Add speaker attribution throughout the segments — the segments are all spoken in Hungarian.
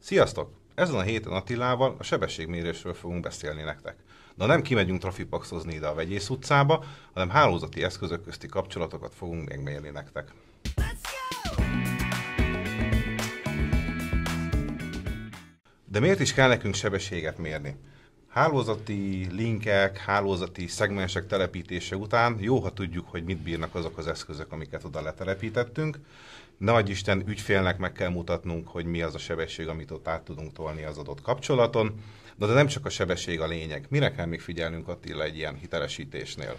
Speaker 1: Sziasztok! Ezen a héten Attilával a sebességmérésről fogunk beszélni nektek. De nem kimegyünk trafipaxozni ide a Vegyész utcába, hanem hálózati eszközök közti kapcsolatokat fogunk megmérni nektek. De miért is kell nekünk sebességet mérni? Hálózati linkek, hálózati szegmensek telepítése után jó, ha tudjuk, hogy mit bírnak azok az eszközök, amiket oda letelepítettünk. Nagy Isten ügyfélnek meg kell mutatnunk, hogy mi az a sebesség, amit ott át tudunk tolni az adott kapcsolaton. Na de nem csak a sebesség a lényeg. Mire kell még figyelnünk Attila egy ilyen hitelesítésnél?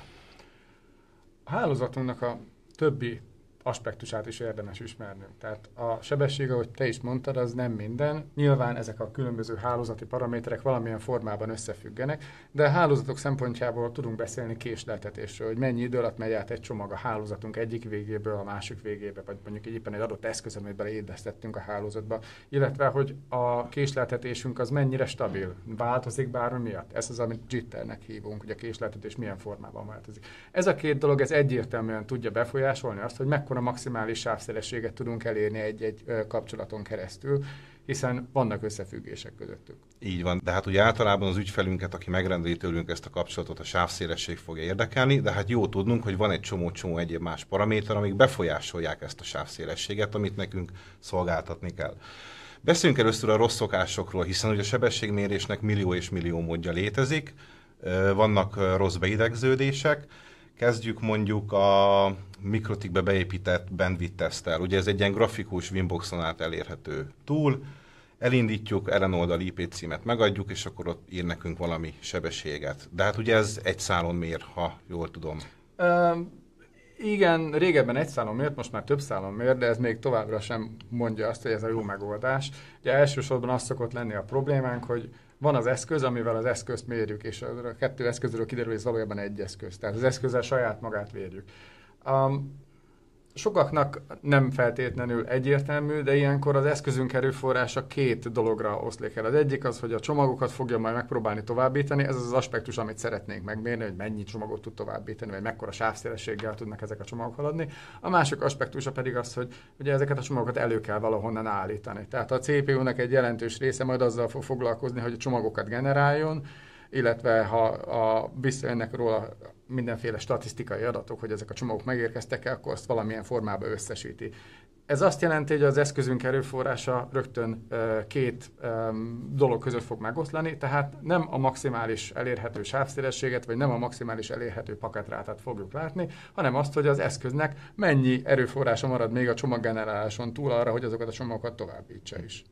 Speaker 2: A hálózatunknak a többi aspektusát is érdemes ismernünk. Tehát a sebesség, ahogy te is mondtad, az nem minden. Nyilván ezek a különböző hálózati paraméterek valamilyen formában összefüggenek, de a hálózatok szempontjából tudunk beszélni késleltetésről, hogy mennyi idő alatt megy át egy csomag a hálózatunk egyik végéből a másik végébe, vagy mondjuk éppen egy adott eszköz, amit beleédesztettünk a hálózatba, illetve hogy a késleltetésünk az mennyire stabil, változik bármi miatt. Ez az, amit jitternek hívunk, hogy a késleltetés milyen formában változik. Ez a két dolog, ez egyértelműen tudja befolyásolni azt, hogy meg akkor a maximális sávszélességet tudunk elérni egy-egy kapcsolaton keresztül, hiszen vannak összefüggések közöttük.
Speaker 1: Így van, de hát ugye általában az ügyfelünket, aki megrendeli tőlünk ezt a kapcsolatot, a sávszélesség fogja érdekelni, de hát jó tudnunk, hogy van egy csomó-csomó egyéb más paraméter, amik befolyásolják ezt a sávszélességet, amit nekünk szolgáltatni kell. Beszéljünk először a rossz szokásokról, hiszen ugye a sebességmérésnek millió és millió módja létezik, vannak rossz beidegződések, Kezdjük mondjuk a mikrotikbe beépített bandwidth tesztel. Ugye ez egy ilyen grafikus Winboxon át elérhető túl. elindítjuk, ellenoldal IP címet megadjuk, és akkor ott ír nekünk valami sebességet. De hát ugye ez egy szálon mér, ha jól tudom.
Speaker 2: Um... Igen, régebben egy szálon mért, most már több szálon mért, de ez még továbbra sem mondja azt, hogy ez a jó megoldás. Ugye elsősorban az szokott lenni a problémánk, hogy van az eszköz, amivel az eszközt mérjük, és a kettő eszközről kiderül, hogy ez valójában egy eszköz. Tehát az eszközzel saját magát mérjük. Um, sokaknak nem feltétlenül egyértelmű, de ilyenkor az eszközünk erőforrása két dologra oszlik el. Az egyik az, hogy a csomagokat fogja majd megpróbálni továbbítani, ez az az aspektus, amit szeretnénk megmérni, hogy mennyi csomagot tud továbbítani, vagy mekkora sávszélességgel tudnak ezek a csomagok haladni. A másik aspektusa pedig az, hogy ugye ezeket a csomagokat elő kell valahonnan állítani. Tehát a CPU-nak egy jelentős része majd azzal fog foglalkozni, hogy a csomagokat generáljon, illetve ha a, visszajönnek róla mindenféle statisztikai adatok, hogy ezek a csomagok megérkeztek-e, akkor azt valamilyen formában összesíti. Ez azt jelenti, hogy az eszközünk erőforrása rögtön két dolog között fog megoszlani, tehát nem a maximális elérhető sávszélességet, vagy nem a maximális elérhető paketrátát fogjuk látni, hanem azt, hogy az eszköznek mennyi erőforrása marad még a csomaggeneráláson túl arra, hogy azokat a csomagokat továbbítsa is.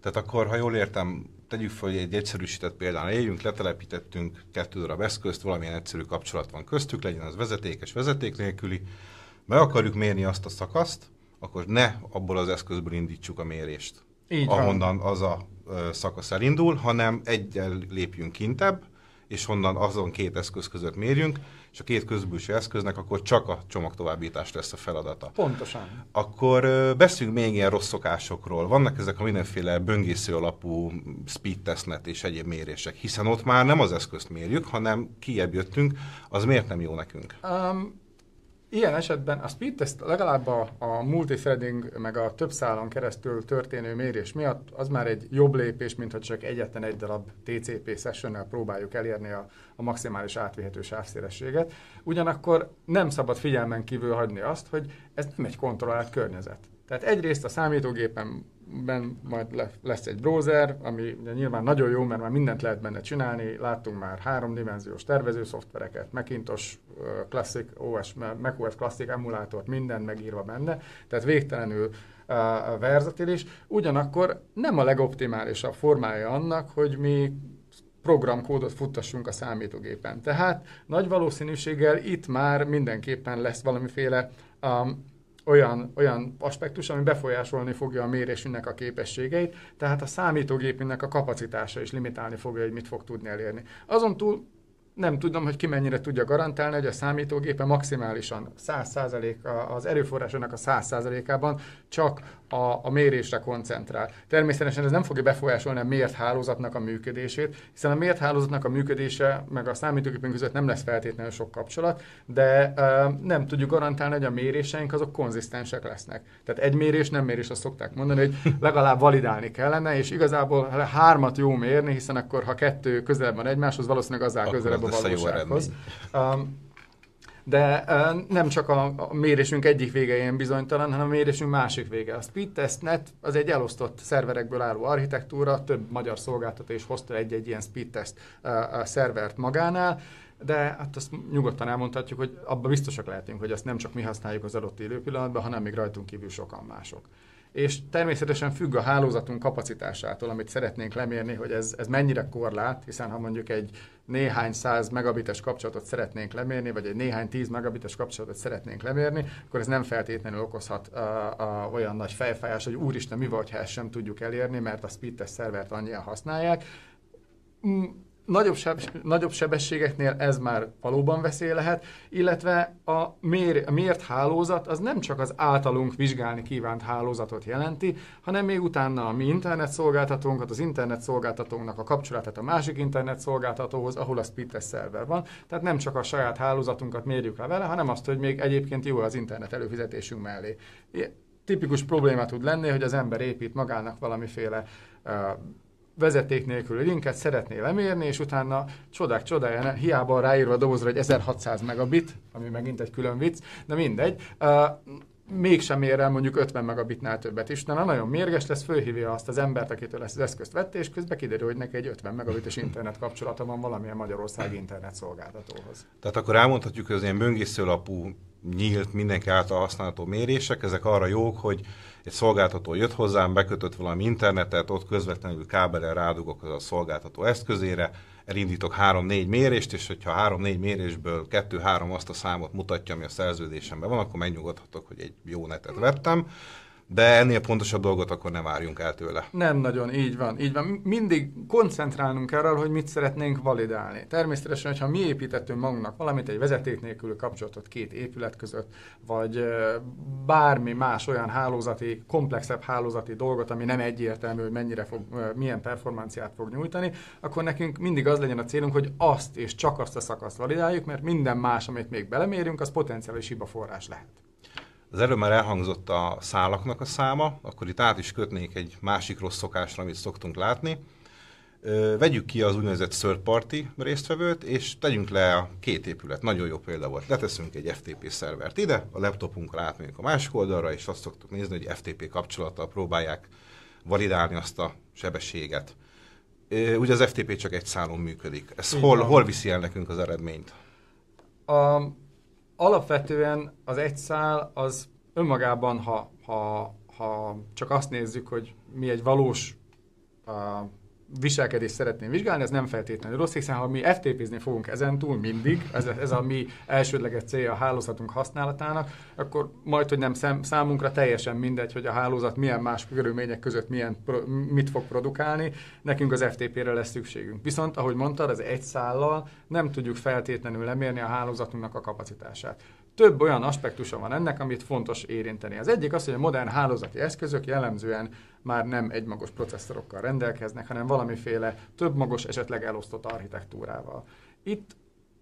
Speaker 1: Tehát akkor, ha jól értem, tegyük fel, hogy egy egyszerűsített példán éljünk, letelepítettünk kettő darab eszközt, valamilyen egyszerű kapcsolat van köztük, legyen az vezetékes, vezeték nélküli, meg akarjuk mérni azt a szakaszt, akkor ne abból az eszközből indítsuk a mérést, Így ahonnan van. az a szakasz elindul, hanem egyel lépjünk kintebb, és honnan azon két eszköz között mérjünk, és a két közbűső eszköznek akkor csak a csomagtovábbítás lesz a feladata. Pontosan. Akkor beszéljünk még ilyen rossz szokásokról. Vannak ezek a mindenféle böngésző alapú speed testnet és egyéb mérések, hiszen ott már nem az eszközt mérjük, hanem kiebb jöttünk, az miért nem jó nekünk?
Speaker 2: Um, Ilyen esetben a speed test legalább a, a multithreading meg a több szálon keresztül történő mérés miatt az már egy jobb lépés, mint ha csak egyetlen egy darab TCP sessionnel próbáljuk elérni a, a maximális átvihető sávszélességet. Ugyanakkor nem szabad figyelmen kívül hagyni azt, hogy ez nem egy kontrollált környezet. Tehát egyrészt a számítógépen ben majd lesz egy browser, ami nyilván nagyon jó, mert már mindent lehet benne csinálni, láttunk már háromdimenziós tervező szoftvereket, Macintosh Classic, OS, macOS Classic emulátort, minden megírva benne, tehát végtelenül uh, verzatilis. Ugyanakkor nem a legoptimálisabb formája annak, hogy mi programkódot futtassunk a számítógépen. Tehát nagy valószínűséggel itt már mindenképpen lesz valamiféle um, olyan, olyan aspektus, ami befolyásolni fogja a mérésünknek a képességeit, tehát a számítógépünknek a kapacitása is limitálni fogja, hogy mit fog tudni elérni. Azon túl nem tudom, hogy ki mennyire tudja garantálni, hogy a számítógépe maximálisan 100% az erőforrásának a 100%-ában csak a, a mérésre koncentrál. Természetesen ez nem fogja befolyásolni a mért hálózatnak a működését, hiszen a mért hálózatnak a működése meg a számítógépünk között nem lesz feltétlenül sok kapcsolat, de uh, nem tudjuk garantálni, hogy a méréseink azok konzisztensek lesznek. Tehát egy mérés nem mérés, azt szokták mondani, hogy legalább validálni kellene, és igazából hármat jó mérni, hiszen akkor ha kettő közelebb van egymáshoz, valószínűleg azzal közelebb a valósághoz. A um, de nem csak a, a mérésünk egyik vége ilyen bizonytalan, hanem a mérésünk másik vége. A speedtestnet az egy elosztott szerverekből álló architektúra, több magyar szolgáltató is hozta egy-egy ilyen speedtest szervert magánál, de hát azt nyugodtan elmondhatjuk, hogy abban biztosak lehetünk, hogy azt nem csak mi használjuk az adott élő pillanatban, hanem még rajtunk kívül sokan mások és természetesen függ a hálózatunk kapacitásától, amit szeretnénk lemérni, hogy ez, ez mennyire korlát, hiszen ha mondjuk egy néhány száz megabites kapcsolatot szeretnénk lemérni, vagy egy néhány tíz megabites kapcsolatot szeretnénk lemérni, akkor ez nem feltétlenül okozhat a, a, olyan nagy fejfájás, hogy úristen, mi vagy, ha ezt sem tudjuk elérni, mert a speedtest szervert annyian használják mm, nagyobb, seb, nagyobb sebességeknél ez már valóban veszély lehet, illetve a, mér, a mért hálózat az nem csak az általunk vizsgálni kívánt hálózatot jelenti, hanem még utána a mi internetszolgáltatónkat, az szolgáltatónknak a kapcsolatát a másik internetszolgáltatóhoz, ahol a speedtest szerver van. Tehát nem csak a saját hálózatunkat mérjük le vele, hanem azt, hogy még egyébként jó az internet előfizetésünk mellé. Ilyen, tipikus probléma tud lenni, hogy az ember épít magának valamiféle vezeték nélkül linket hát szeretné lemérni, és utána csodák csodája, hiába ráírva a dobozra egy 1600 megabit, ami megint egy külön vicc, de mindegy, uh, mégsem ér el mondjuk 50 megabitnál többet is, utána nagyon mérges lesz, fölhívja azt az embert, akitől ezt az eszközt vette, és közben kiderül, hogy neki egy 50 megabites internet kapcsolata van valamilyen Magyarország internet
Speaker 1: szolgáltatóhoz. Tehát akkor elmondhatjuk, hogy az ilyen böngészőlapú, nyílt, mindenki által használható mérések, ezek arra jók, hogy egy szolgáltató jött hozzám, bekötött valami internetet, ott közvetlenül kábelen rádugok az a szolgáltató eszközére, elindítok 3-4 mérést, és hogyha 3-4 mérésből 2-3 azt a számot mutatja, ami a szerződésemben van, akkor megnyugodhatok, hogy egy jó netet vettem de ennél pontosabb dolgot akkor ne várjunk el tőle.
Speaker 2: Nem nagyon, így van, így van. Mindig koncentrálnunk kell arra, hogy mit szeretnénk validálni. Természetesen, hogyha mi építettünk magunknak valamit, egy vezeték nélkül kapcsolatot két épület között, vagy bármi más olyan hálózati, komplexebb hálózati dolgot, ami nem egyértelmű, hogy mennyire fog, milyen performanciát fog nyújtani, akkor nekünk mindig az legyen a célunk, hogy azt és csak azt a szakaszt validáljuk, mert minden más, amit még belemérünk, az potenciális hiba forrás lehet.
Speaker 1: Az előbb már elhangzott a szálaknak a száma, akkor itt át is kötnék egy másik rossz szokásra, amit szoktunk látni. vegyük ki az úgynevezett third party résztvevőt, és tegyünk le a két épület. Nagyon jó példa volt. Leteszünk egy FTP szervert ide, a laptopunkra átmegyünk a másik oldalra, és azt szoktuk nézni, hogy FTP kapcsolattal próbálják validálni azt a sebességet. ugye az FTP csak egy szálon működik. Ez hol, hol viszi el nekünk az eredményt?
Speaker 2: A alapvetően az egy szál az önmagában, ha, ha, ha csak azt nézzük, hogy mi egy valós a, viselkedést szeretném vizsgálni, ez nem feltétlenül rossz, hiszen ha mi FTP-zni fogunk túl mindig, ez, ez a mi elsődleges célja a hálózatunk használatának, akkor majd, hogy nem szem, számunkra teljesen mindegy, hogy a hálózat milyen más körülmények között milyen, mit fog produkálni, nekünk az FTP-re lesz szükségünk. Viszont, ahogy mondtad, az egy szállal nem tudjuk feltétlenül lemérni a hálózatunknak a kapacitását több olyan aspektusa van ennek, amit fontos érinteni. Az egyik az, hogy a modern hálózati eszközök jellemzően már nem egymagos processzorokkal rendelkeznek, hanem valamiféle több magos, esetleg elosztott architektúrával. Itt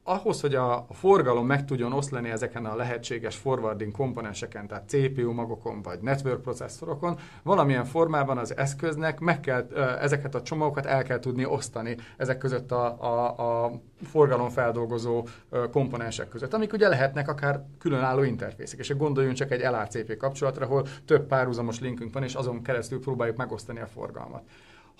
Speaker 2: ahhoz, hogy a, forgalom meg tudjon oszlani ezeken a lehetséges forwarding komponenseken, tehát CPU magokon vagy network processzorokon, valamilyen formában az eszköznek meg kell, ezeket a csomagokat el kell tudni osztani ezek között a, a, a forgalomfeldolgozó komponensek között, amik ugye lehetnek akár különálló interfészek. És gondoljunk csak egy LACP kapcsolatra, ahol több párhuzamos linkünk van, és azon keresztül próbáljuk megosztani a forgalmat.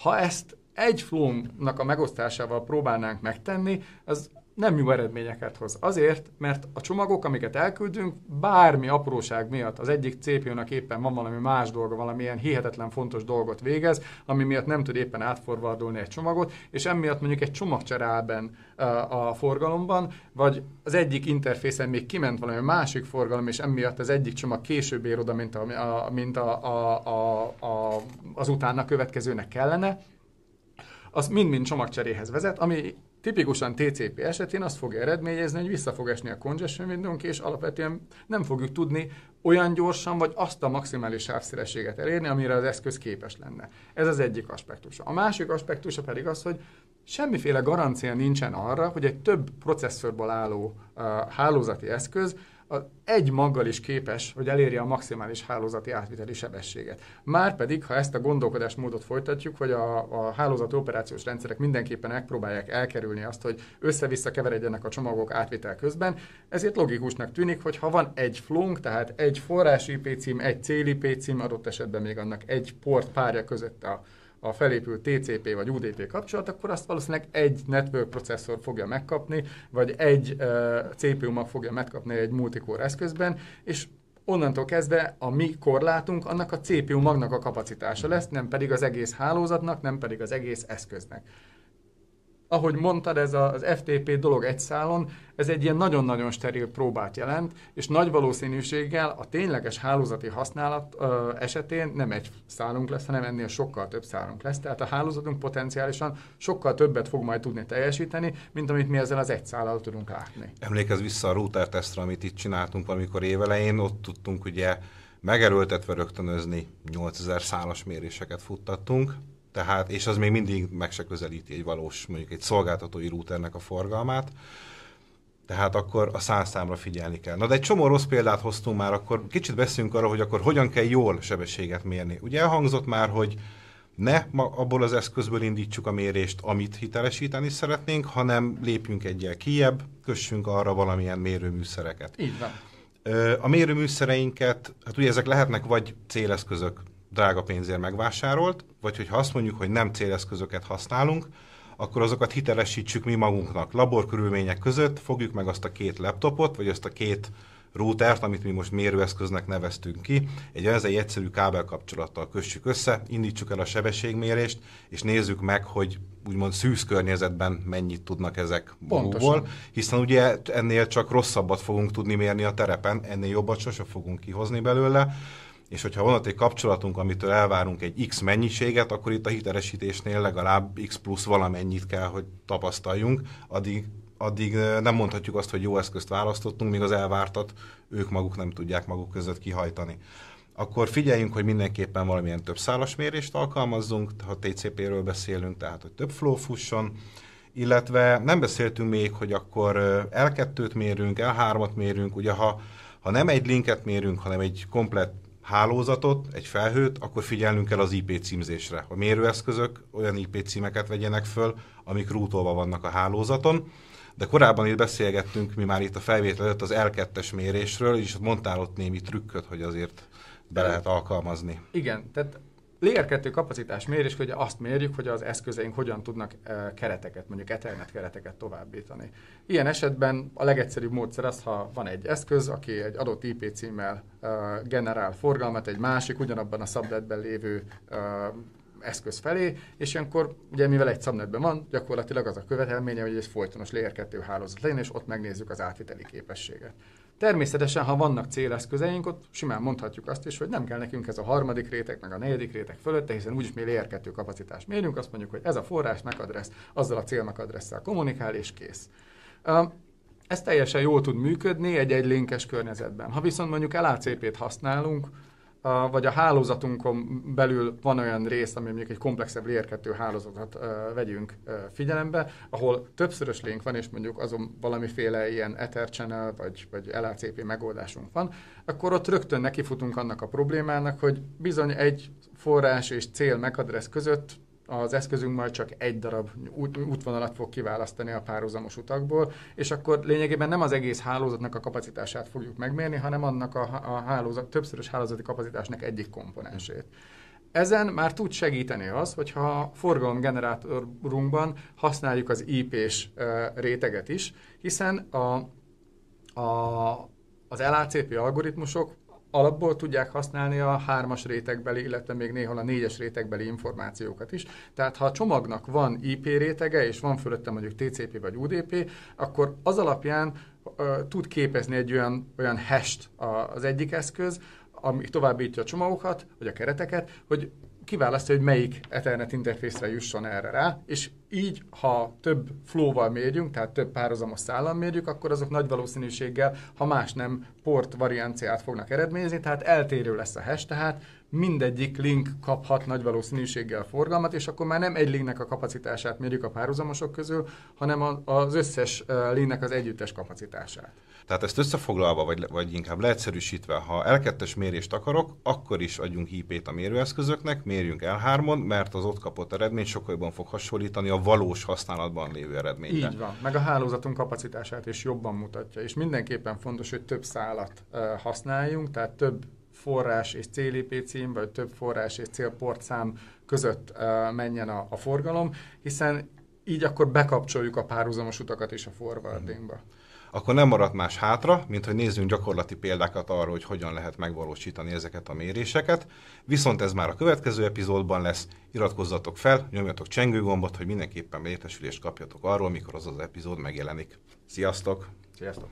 Speaker 2: Ha ezt egy flow a megosztásával próbálnánk megtenni, az nem jó eredményeket hoz. Azért, mert a csomagok, amiket elküldünk, bármi apróság miatt az egyik CPU-nak éppen van valami más dolga, valamilyen hihetetlen fontos dolgot végez, ami miatt nem tud éppen átforvardolni egy csomagot, és emiatt mondjuk egy csomagcserában a forgalomban, vagy az egyik interfészen még kiment valami másik forgalom, és emiatt az egyik csomag később ér oda, mint, a, a mint a, a, a, a, az utána következőnek kellene, az mind-mind csomagcseréhez vezet, ami Tipikusan TCP esetén azt fog eredményezni, hogy vissza fog esni a congestion window és alapvetően nem fogjuk tudni olyan gyorsan, vagy azt a maximális sávszélességet elérni, amire az eszköz képes lenne. Ez az egyik aspektusa. A másik aspektusa pedig az, hogy semmiféle garancia nincsen arra, hogy egy több processzorból álló uh, hálózati eszköz az egy maggal is képes, hogy elérje a maximális hálózati átviteli sebességet. Márpedig, ha ezt a gondolkodásmódot folytatjuk, hogy a, a hálózati operációs rendszerek mindenképpen megpróbálják elkerülni azt, hogy össze-vissza keveredjenek a csomagok átvitel közben, ezért logikusnak tűnik, hogy ha van egy flunk, tehát egy forrás IP cím, egy cél IP cím, adott esetben még annak egy port párja között a a felépült TCP vagy UDP kapcsolat, akkor azt valószínűleg egy network processzor fogja megkapni, vagy egy uh, cpu mag fogja megkapni egy multicore eszközben, és onnantól kezdve a mi korlátunk annak a CPU magnak a kapacitása lesz, nem pedig az egész hálózatnak, nem pedig az egész eszköznek ahogy mondtad, ez a, az FTP dolog egy szálon, ez egy ilyen nagyon-nagyon steril próbát jelent, és nagy valószínűséggel a tényleges hálózati használat ö, esetén nem egy szálunk lesz, hanem ennél sokkal több szálunk lesz. Tehát a hálózatunk potenciálisan sokkal többet fog majd tudni teljesíteni, mint amit mi ezzel az egy szállal tudunk
Speaker 1: látni. Emlékezz vissza a router tesztre, amit itt csináltunk valamikor évelején, ott tudtunk ugye megerőltetve rögtönözni 8000 szálas méréseket futtattunk, tehát, és az még mindig meg se közelíti egy valós, mondjuk egy szolgáltatói routernek a forgalmát, tehát akkor a százszámra figyelni kell. Na de egy csomó rossz példát hoztunk már, akkor kicsit beszélünk arra, hogy akkor hogyan kell jól sebességet mérni. Ugye elhangzott már, hogy ne ma abból az eszközből indítsuk a mérést, amit hitelesíteni szeretnénk, hanem lépjünk egyel kijebb, kössünk arra valamilyen mérőműszereket. Így van. A mérőműszereinket, hát ugye ezek lehetnek vagy céleszközök, drága pénzért megvásárolt, vagy hogyha azt mondjuk, hogy nem céleszközöket használunk, akkor azokat hitelesítsük mi magunknak. Laborkörülmények között fogjuk meg azt a két laptopot, vagy azt a két routert, amit mi most mérőeszköznek neveztünk ki, egy olyan egy egyszerű kábelkapcsolattal kössük össze, indítsuk el a sebességmérést, és nézzük meg, hogy úgymond szűz környezetben mennyit tudnak ezek magukból, hiszen ugye ennél csak rosszabbat fogunk tudni mérni a terepen, ennél jobbat sose fogunk kihozni belőle, és hogyha van ott egy kapcsolatunk, amitől elvárunk egy X mennyiséget, akkor itt a hitelesítésnél legalább X plusz valamennyit kell, hogy tapasztaljunk, addig, addig nem mondhatjuk azt, hogy jó eszközt választottunk, míg az elvártat ők maguk nem tudják maguk között kihajtani akkor figyeljünk, hogy mindenképpen valamilyen több szálas mérést alkalmazzunk, ha TCP-ről beszélünk, tehát hogy több flow fusson, illetve nem beszéltünk még, hogy akkor L2-t mérünk, L3-at mérünk, ugye ha, ha nem egy linket mérünk, hanem egy komplett hálózatot, egy felhőt, akkor figyelnünk kell az IP címzésre. A mérőeszközök olyan IP címeket vegyenek föl, amik rútolva vannak a hálózaton. De korábban itt beszélgettünk, mi már itt a felvétel előtt az L2-es mérésről, és mondtál ott némi trükköt, hogy azért be lehet alkalmazni.
Speaker 2: Igen, tehát Layer 2 kapacitás mérés, hogy azt mérjük, hogy az eszközeink hogyan tudnak kereteket, mondjuk Ethernet kereteket továbbítani. Ilyen
Speaker 1: esetben
Speaker 2: a legegyszerűbb módszer az, ha van egy eszköz, aki egy adott IP címmel generál forgalmat egy másik, ugyanabban a szabletben lévő eszköz felé, és ilyenkor, ugye mivel egy szabnetben van, gyakorlatilag az a követelménye, hogy ez folytonos Layer 2 hálózat legyen, és ott megnézzük az átviteli képességet. Természetesen, ha vannak céleszközeink, ott simán mondhatjuk azt is, hogy nem kell nekünk ez a harmadik réteg, meg a negyedik réteg fölötte, hiszen úgyis mi layer 2 kapacitást mérünk, azt mondjuk, hogy ez a forrás megadressz, azzal a cél megadresszel kommunikál, és kész. Ez teljesen jól tud működni egy-egy linkes környezetben. Ha viszont mondjuk LACP-t használunk, vagy a hálózatunkon belül van olyan rész, ami mondjuk egy komplexebb lérkető hálózatot vegyünk figyelembe, ahol többszörös link van, és mondjuk azon valamiféle ilyen Ether Channel, vagy, vagy LACP megoldásunk van, akkor ott rögtön nekifutunk annak a problémának, hogy bizony egy forrás és cél megadressz között az eszközünk majd csak egy darab út, útvonalat fog kiválasztani a párhuzamos utakból, és akkor lényegében nem az egész hálózatnak a kapacitását fogjuk megmérni, hanem annak a, a hálózat, többszörös hálózati kapacitásnak egyik komponensét. Ezen már tud segíteni az, hogyha forgalomgenerátorunkban használjuk az IP-s réteget is, hiszen a, a, az LACP algoritmusok alapból tudják használni a hármas rétegbeli, illetve még néhol a négyes rétegbeli információkat is. Tehát ha a csomagnak van IP rétege, és van fölötte mondjuk TCP vagy UDP, akkor az alapján ö, tud képezni egy olyan, olyan hash-t az egyik eszköz, ami továbbítja a csomagokat, vagy a kereteket, hogy kiválasztja, hogy melyik Ethernet interfészre jusson erre rá, és így, ha több flóval mérjünk, tehát több párhuzamos szállal mérjük, akkor azok nagy valószínűséggel, ha más nem, port varianciát fognak eredményezni, tehát eltérő lesz a hash, tehát mindegyik link kaphat nagy valószínűséggel forgalmat, és akkor már nem egy linknek a kapacitását mérjük a párhuzamosok közül, hanem az összes linknek az együttes kapacitását.
Speaker 1: Tehát ezt összefoglalva, vagy, vagy inkább leegyszerűsítve, ha l mérést akarok, akkor is adjunk IP-t a mérőeszközöknek, mérjünk l 3 mert az ott kapott eredmény sokkal jobban fog hasonlítani a valós használatban lévő eredményre. Így
Speaker 2: van, meg a hálózatunk kapacitását is jobban mutatja, és mindenképpen fontos, hogy több szálat használjunk, tehát több forrás és CLIP cím, vagy több forrás és célportszám között menjen a, a forgalom, hiszen így akkor bekapcsoljuk a párhuzamos utakat is a forwardingba. Mhm.
Speaker 1: Akkor nem maradt más hátra, mint hogy nézzünk gyakorlati példákat arra, hogy hogyan lehet megvalósítani ezeket a méréseket. Viszont ez már a következő epizódban lesz. Iratkozzatok fel, nyomjatok csengőgombot, hogy mindenképpen értesülést kapjatok arról, mikor az az epizód megjelenik. Sziasztok!
Speaker 2: Sziasztok!